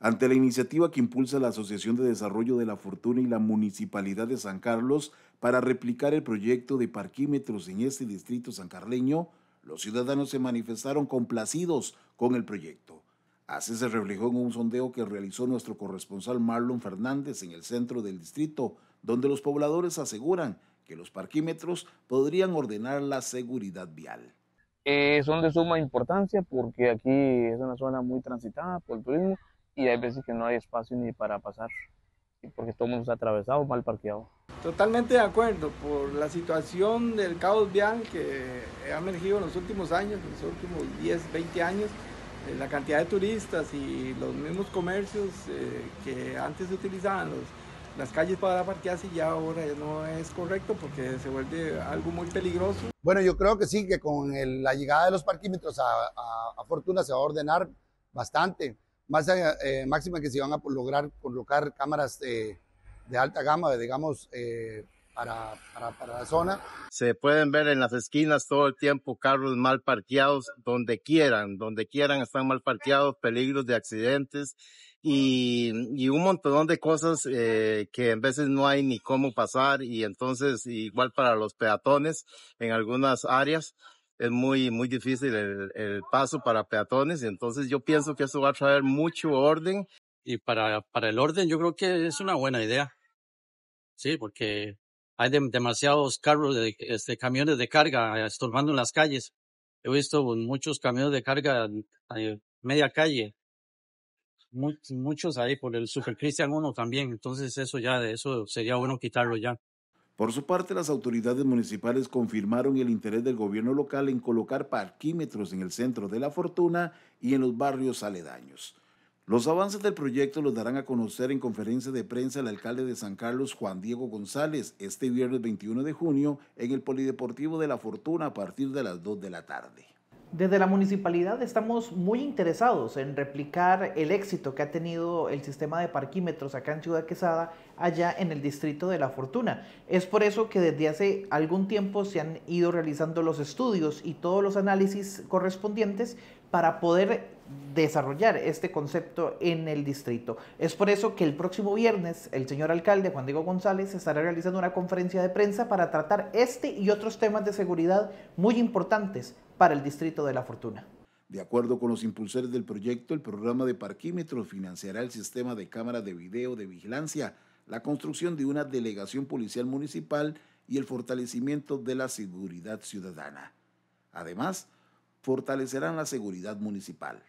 Ante la iniciativa que impulsa la Asociación de Desarrollo de la Fortuna y la Municipalidad de San Carlos para replicar el proyecto de parquímetros en este distrito sancarleño, los ciudadanos se manifestaron complacidos con el proyecto. Así se reflejó en un sondeo que realizó nuestro corresponsal Marlon Fernández en el centro del distrito, donde los pobladores aseguran que los parquímetros podrían ordenar la seguridad vial. son de suma importancia porque aquí es una zona muy transitada por el turismo y hay veces que no hay espacio ni para pasar, porque todo el atravesado, mal parqueado. Totalmente de acuerdo, por la situación del caos vial que ha emergido en los últimos años, en los últimos 10, 20 años, eh, la cantidad de turistas y los mismos comercios eh, que antes utilizaban las calles para parquearse ya ahora ya no es correcto porque se vuelve algo muy peligroso. Bueno, yo creo que sí, que con la llegada de los parquímetros a Fortuna se va a ordenar bastante allá eh, eh, máxima que se van a lograr colocar cámaras de, alta gama, digamos, eh, para, la zona. Se pueden ver en las esquinas todo el tiempo carros mal parqueados, donde quieran, donde quieran están mal parqueados, peligros de accidentes y, un montón de cosas eh, que en veces no hay ni cómo pasar y entonces igual para los peatones en algunas áreas es muy, muy difícil el, paso para peatones, entonces yo pienso que eso va a traer mucho orden. Y para, para el orden yo creo que es una buena idea. Sí, porque hay demasiados carros, de, este, camiones de carga estorbando en las calles. He visto muchos camiones de carga en media calle. muchos ahí por el Super Christian 1 también. Entonces eso ya, de eso sería bueno quitarlo ya. Por su parte, las autoridades municipales confirmaron el interés del gobierno local en colocar parquímetros en el centro de La Fortuna y en los barrios aledaños. Los avances del proyecto los darán a conocer en conferencia de prensa el alcalde de San Carlos, Juan Diego González, este viernes 21 de junio en el Polideportivo de La Fortuna a partir de las 2 de la tarde. Desde la municipalidad estamos muy interesados en replicar el éxito que ha tenido el sistema de parquímetros acá en Ciudad Quesada, allá en el distrito de La Fortuna. Es por eso que desde hace algún tiempo se han ido realizando los estudios y todos los análisis correspondientes para poder desarrollar este concepto en el distrito. Es por eso que el próximo viernes el señor alcalde Juan Diego González estará realizando una conferencia de prensa para tratar este y otros temas de seguridad muy importantes para el Distrito de la Fortuna. De acuerdo con los impulsores del proyecto, el programa de parquímetros financiará el sistema de cámara de video de vigilancia, la construcción de una delegación policial municipal y el fortalecimiento de la seguridad ciudadana. Además, fortalecerán la seguridad municipal.